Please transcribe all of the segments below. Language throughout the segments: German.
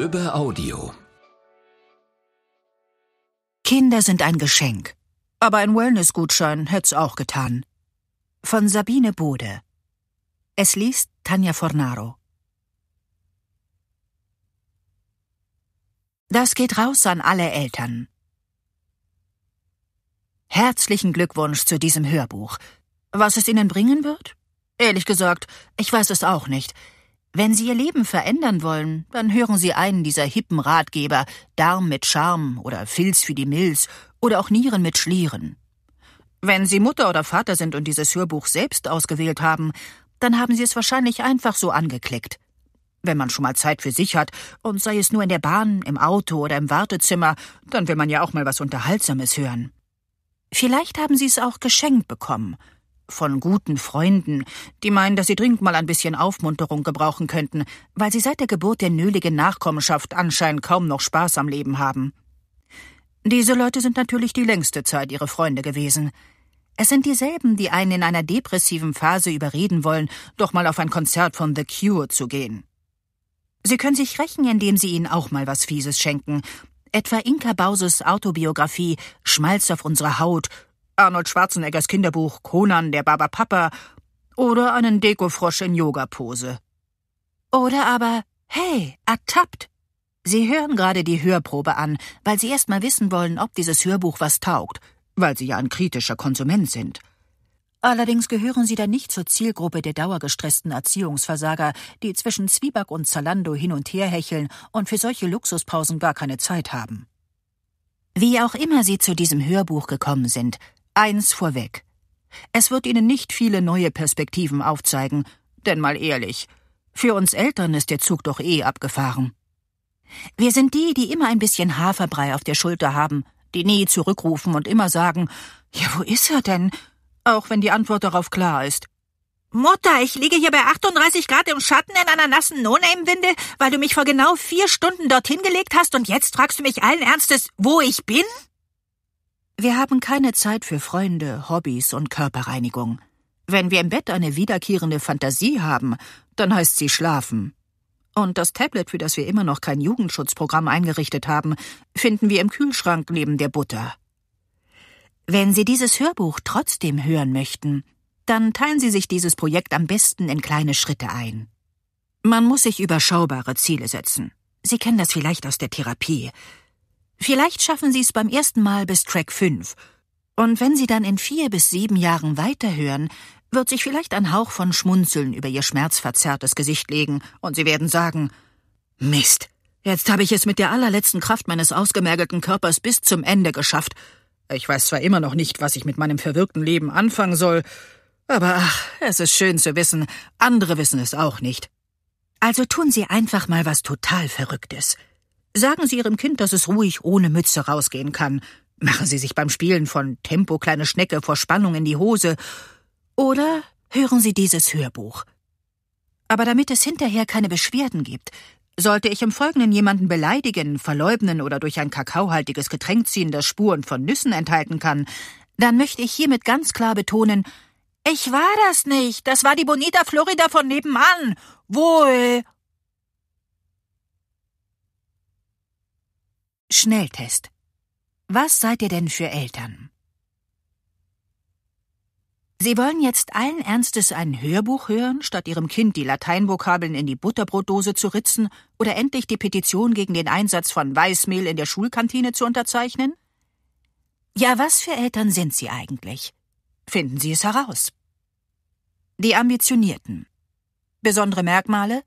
Lübbe Audio. Kinder sind ein Geschenk, aber ein Wellness-Gutschein hätt's auch getan. Von Sabine Bode. Es liest Tanja Fornaro. Das geht raus an alle Eltern. Herzlichen Glückwunsch zu diesem Hörbuch. Was es Ihnen bringen wird? Ehrlich gesagt, ich weiß es auch nicht. Wenn Sie Ihr Leben verändern wollen, dann hören Sie einen dieser hippen Ratgeber, Darm mit Charme oder Filz für die Milz oder auch Nieren mit Schlieren. Wenn Sie Mutter oder Vater sind und dieses Hörbuch selbst ausgewählt haben, dann haben Sie es wahrscheinlich einfach so angeklickt. Wenn man schon mal Zeit für sich hat, und sei es nur in der Bahn, im Auto oder im Wartezimmer, dann will man ja auch mal was Unterhaltsames hören. Vielleicht haben Sie es auch geschenkt bekommen – von guten Freunden, die meinen, dass sie dringend mal ein bisschen Aufmunterung gebrauchen könnten, weil sie seit der Geburt der nöligen Nachkommenschaft anscheinend kaum noch Spaß am Leben haben. Diese Leute sind natürlich die längste Zeit ihre Freunde gewesen. Es sind dieselben, die einen in einer depressiven Phase überreden wollen, doch mal auf ein Konzert von The Cure zu gehen. Sie können sich rächen, indem sie ihnen auch mal was Fieses schenken, etwa Inka Bauses Autobiografie Schmalz auf unsere Haut Arnold Schwarzeneggers Kinderbuch Conan der Baba Papa oder einen Dekofrosch in Yogapose. Oder aber, hey, ertappt! Sie hören gerade die Hörprobe an, weil Sie erst mal wissen wollen, ob dieses Hörbuch was taugt, weil Sie ja ein kritischer Konsument sind. Allerdings gehören Sie da nicht zur Zielgruppe der dauergestressten Erziehungsversager, die zwischen Zwieback und Zalando hin und her hecheln und für solche Luxuspausen gar keine Zeit haben. Wie auch immer Sie zu diesem Hörbuch gekommen sind, Eins vorweg. Es wird Ihnen nicht viele neue Perspektiven aufzeigen, denn mal ehrlich, für uns Eltern ist der Zug doch eh abgefahren. Wir sind die, die immer ein bisschen Haferbrei auf der Schulter haben, die nie zurückrufen und immer sagen, ja, wo ist er denn? Auch wenn die Antwort darauf klar ist. Mutter, ich liege hier bei 38 Grad im Schatten in einer nassen No-Name-Windel, weil du mich vor genau vier Stunden dorthin gelegt hast und jetzt fragst du mich allen Ernstes, wo ich bin? Wir haben keine Zeit für Freunde, Hobbys und Körperreinigung. Wenn wir im Bett eine wiederkehrende Fantasie haben, dann heißt sie schlafen. Und das Tablet, für das wir immer noch kein Jugendschutzprogramm eingerichtet haben, finden wir im Kühlschrank neben der Butter. Wenn Sie dieses Hörbuch trotzdem hören möchten, dann teilen Sie sich dieses Projekt am besten in kleine Schritte ein. Man muss sich überschaubare Ziele setzen. Sie kennen das vielleicht aus der Therapie. Vielleicht schaffen Sie es beim ersten Mal bis Track 5. Und wenn Sie dann in vier bis sieben Jahren weiterhören, wird sich vielleicht ein Hauch von Schmunzeln über Ihr schmerzverzerrtes Gesicht legen und Sie werden sagen, Mist, jetzt habe ich es mit der allerletzten Kraft meines ausgemergelten Körpers bis zum Ende geschafft. Ich weiß zwar immer noch nicht, was ich mit meinem verwirkten Leben anfangen soll, aber ach, es ist schön zu wissen, andere wissen es auch nicht. Also tun Sie einfach mal was total Verrücktes. Sagen Sie Ihrem Kind, dass es ruhig ohne Mütze rausgehen kann. Machen Sie sich beim Spielen von Tempo kleine Schnecke vor Spannung in die Hose. Oder hören Sie dieses Hörbuch. Aber damit es hinterher keine Beschwerden gibt, sollte ich im Folgenden jemanden beleidigen, verleugnen oder durch ein kakaohaltiges Getränk ziehen, das Spuren von Nüssen enthalten kann, dann möchte ich hiermit ganz klar betonen, ich war das nicht, das war die Bonita Florida von nebenan. Wohl Schnelltest. Was seid ihr denn für Eltern? Sie wollen jetzt allen Ernstes ein Hörbuch hören, statt Ihrem Kind die Lateinvokabeln in die Butterbrotdose zu ritzen oder endlich die Petition gegen den Einsatz von Weißmehl in der Schulkantine zu unterzeichnen? Ja, was für Eltern sind Sie eigentlich? Finden Sie es heraus. Die Ambitionierten. Besondere Merkmale?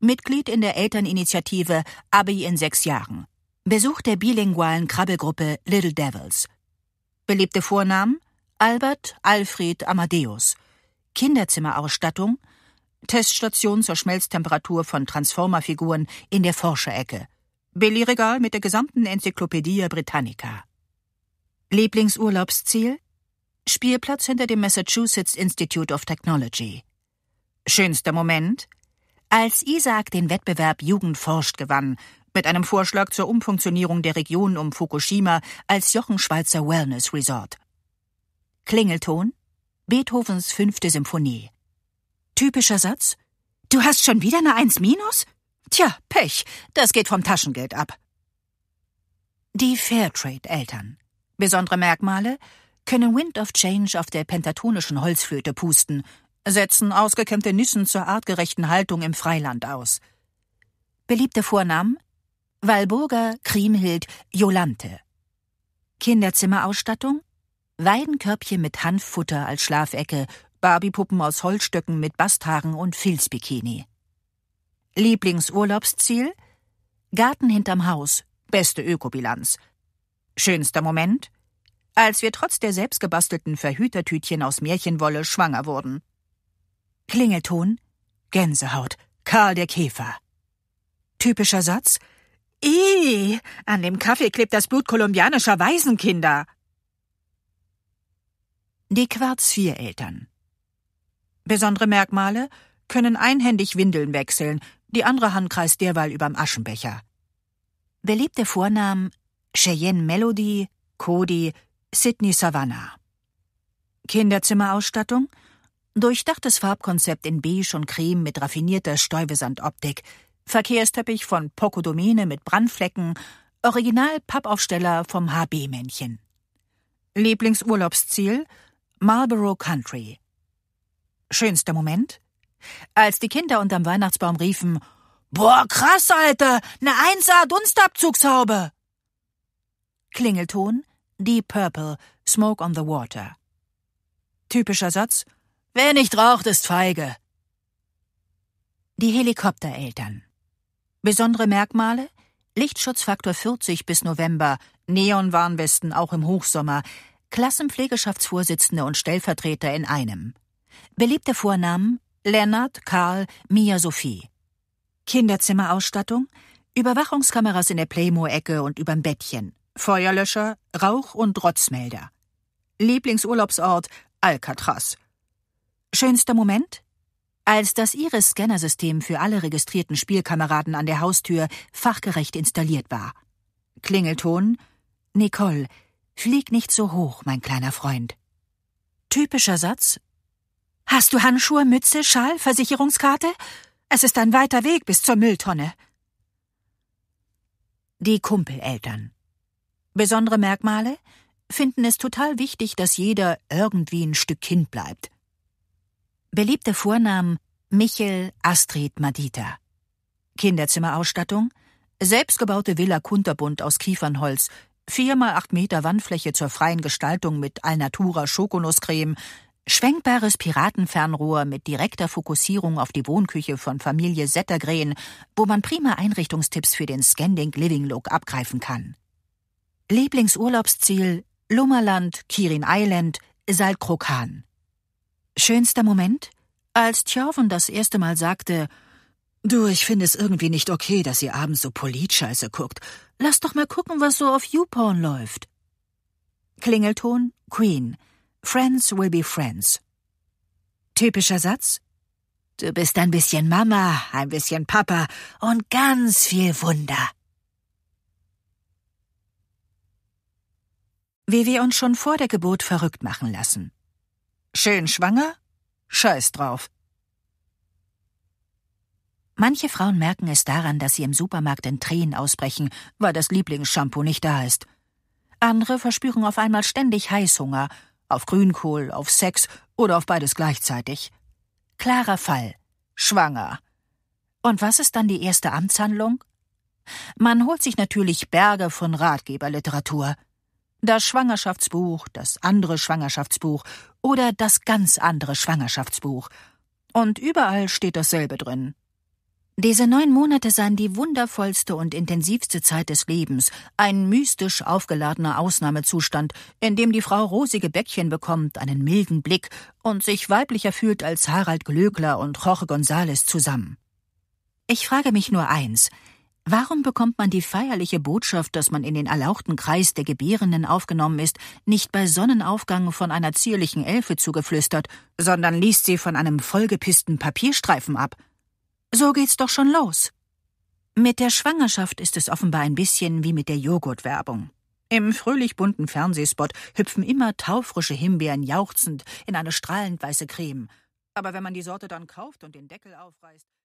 Mitglied in der Elterninitiative Abi in sechs Jahren. Besuch der bilingualen Krabbelgruppe Little Devils. Belebte Vornamen Albert Alfred Amadeus. Kinderzimmerausstattung Teststation zur Schmelztemperatur von Transformerfiguren in der Forscherecke. Billigregal mit der gesamten Enzyklopädie Britannica. Lieblingsurlaubsziel? Spielplatz hinter dem Massachusetts Institute of Technology. Schönster Moment? Als Isaac den Wettbewerb Jugend forscht gewann mit einem Vorschlag zur Umfunktionierung der Region um Fukushima als Jochenschweizer Wellness Resort. Klingelton Beethovens fünfte Symphonie. Typischer Satz Du hast schon wieder eine Eins minus? Tja, Pech, das geht vom Taschengeld ab. Die Fairtrade-Eltern. Besondere Merkmale können Wind of Change auf der pentatonischen Holzflöte pusten, setzen ausgekämmte Nissen zur artgerechten Haltung im Freiland aus. Beliebte Vornamen Walburga, Kriemhild, Jolante. Kinderzimmerausstattung? Weidenkörbchen mit Hanffutter als Schlafecke, Barbiepuppen aus Holzstöcken mit Basthaaren und Filzbikini. Lieblingsurlaubsziel? Garten hinterm Haus, beste Ökobilanz. Schönster Moment? Als wir trotz der selbstgebastelten Verhütertütchen aus Märchenwolle schwanger wurden. Klingelton? Gänsehaut. Karl der Käfer. Typischer Satz? Eh, an dem Kaffee klebt das Blut kolumbianischer Waisenkinder. Die Quarz-4-Eltern. Besondere Merkmale können einhändig Windeln wechseln, die andere Hand kreist derweil überm Aschenbecher. Beliebte Vornamen Cheyenne Melody, Cody, Sydney Savannah. Kinderzimmerausstattung? Durchdachtes Farbkonzept in Beige und Creme mit raffinierter Stäubesandoptik – Verkehrsteppich von Pocodomene mit Brandflecken, Original-Pappaufsteller vom HB-Männchen. Lieblingsurlaubsziel Marlborough Country. Schönster Moment? Als die Kinder unterm Weihnachtsbaum riefen: Boah, krass, Alter! Ne 1A Dunstabzugshaube! Klingelton: Deep Purple, Smoke on the Water. Typischer Satz: Wer nicht raucht, ist feige. Die Helikoptereltern. Besondere Merkmale? Lichtschutzfaktor 40 bis November, Neonwarnwesten auch im Hochsommer, Klassenpflegerschaftsvorsitzende und Stellvertreter in einem. Beliebte Vornamen Lennart, Karl, Mia Sophie. Kinderzimmerausstattung Überwachungskameras in der Playmo-Ecke und überm Bettchen, Feuerlöscher, Rauch- und Rotzmelder. Lieblingsurlaubsort Alcatraz. Schönster Moment? Als das Iris-Scannersystem für alle registrierten Spielkameraden an der Haustür fachgerecht installiert war. Klingelton: Nicole, flieg nicht so hoch, mein kleiner Freund. Typischer Satz: Hast du Handschuhe, Mütze, Schal, Versicherungskarte? Es ist ein weiter Weg bis zur Mülltonne. Die Kumpeleltern. Besondere Merkmale? Finden es total wichtig, dass jeder irgendwie ein Stück Kind bleibt. Beliebte Vornamen Michel, Astrid, Madita. Kinderzimmerausstattung selbstgebaute Villa Kunterbund aus Kiefernholz, 4 x 8 Meter Wandfläche zur freien Gestaltung mit Alnatura Schokonusscreme, schwenkbares Piratenfernrohr mit direkter Fokussierung auf die Wohnküche von Familie Settergren, wo man prima Einrichtungstipps für den Scanding Living Look abgreifen kann. Lieblingsurlaubsziel Lummerland, Kirin Island, Saltkrokan. Schönster Moment? Als Tjorven das erste Mal sagte, Du, ich finde es irgendwie nicht okay, dass ihr abends so Politscheiße guckt. Lass doch mal gucken, was so auf YouPorn läuft. Klingelton Queen. Friends will be friends. Typischer Satz? Du bist ein bisschen Mama, ein bisschen Papa und ganz viel Wunder. Wie wir uns schon vor der Geburt verrückt machen lassen. Schön schwanger? Scheiß drauf. Manche Frauen merken es daran, dass sie im Supermarkt in Tränen ausbrechen, weil das Lieblingsshampoo nicht da ist. Andere verspüren auf einmal ständig Heißhunger, auf Grünkohl, auf Sex oder auf beides gleichzeitig. Klarer Fall. Schwanger. Und was ist dann die erste Amtshandlung? Man holt sich natürlich Berge von Ratgeberliteratur. Das Schwangerschaftsbuch, das andere Schwangerschaftsbuch oder das ganz andere Schwangerschaftsbuch. Und überall steht dasselbe drin. Diese neun Monate seien die wundervollste und intensivste Zeit des Lebens, ein mystisch aufgeladener Ausnahmezustand, in dem die Frau rosige Bäckchen bekommt, einen milden Blick und sich weiblicher fühlt als Harald Glöckler und Jorge González zusammen. Ich frage mich nur eins, Warum bekommt man die feierliche Botschaft, dass man in den erlauchten Kreis der Gebärenden aufgenommen ist, nicht bei Sonnenaufgang von einer zierlichen Elfe zugeflüstert, sondern liest sie von einem vollgepissten Papierstreifen ab? So geht's doch schon los. Mit der Schwangerschaft ist es offenbar ein bisschen wie mit der Joghurtwerbung. Im fröhlich bunten Fernsehspot hüpfen immer taufrische Himbeeren jauchzend in eine strahlend weiße Creme. Aber wenn man die Sorte dann kauft und den Deckel aufreißt,